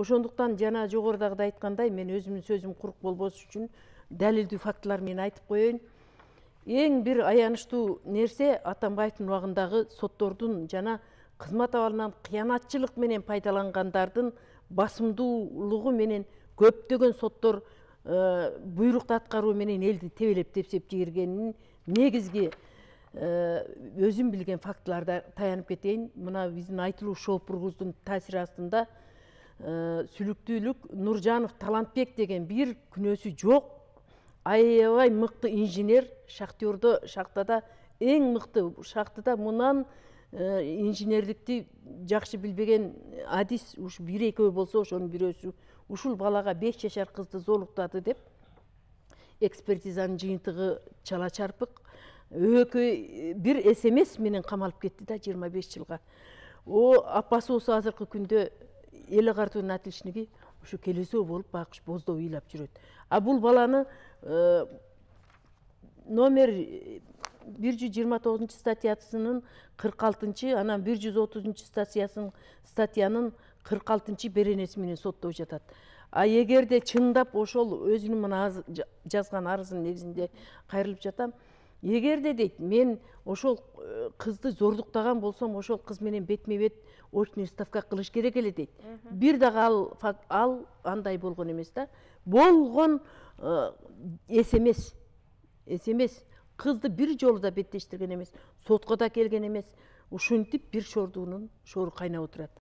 ошондуктан жана жогорудагыдай айткандай мен өзүмдүн сөзүм курук болбош үчүн далилдүү фактылар менен айтып коеюн эң бир аянычтуу нерсе атамбаевдин убагындагы соттордун жана кызмат абалынан кыянатчылык менен пайдалангандардын басымдуулугу менен көптөгөн соттор э, буйрукту аткаруу менен элди тебелеп тепсеп жибергенин негизги э, өзүм билген фактыларда таянып кетейин мына биздин айтылуу шоопурубуздун таасири астында Э, сүлүктүүлүк нуржанов талантбек деген бир күнөөсү жок аябай мыкты инженер шахтердо шахтада эң мыкты шахтада мынан э, инженерлікті жакшы билбеген адис ушу бир экөө болсо ошонун бирөөсү ушул балага беш жашар кызды зорлуктады деп экспертизанын жыйынтыгы чала чарпық өөкөй бир смс менен қамалып кетти да жыйырма беш о апасы осы азыркы күндө эл агартуунун отличниги ушу келесеу болып, бақыш боздоп ыйлап жүрөт а бул баланы э, номер 129 жүз жыйырма тогузунчу статьясынын кырк алтынчы анан бир жүз отузунчу статьясын статьянын кырк алтынчы беренеси менен соттоп жатат а эгерде чындап ошол өзүнүн мына жазган арызынын негизинде кайрылып жатам эгерде дейт мен ошол қызды зордықтаған болсам ошол қыз менен бетме бет очный ставка кылыш керек эле дейт бир дагы ал ал андай болгон эмес да болгон э, эс эмес эс эмес кызды бир жолу да беттештирген эмес сотко да келген эмес ушинтип бир шордуунун шору кайнап отурат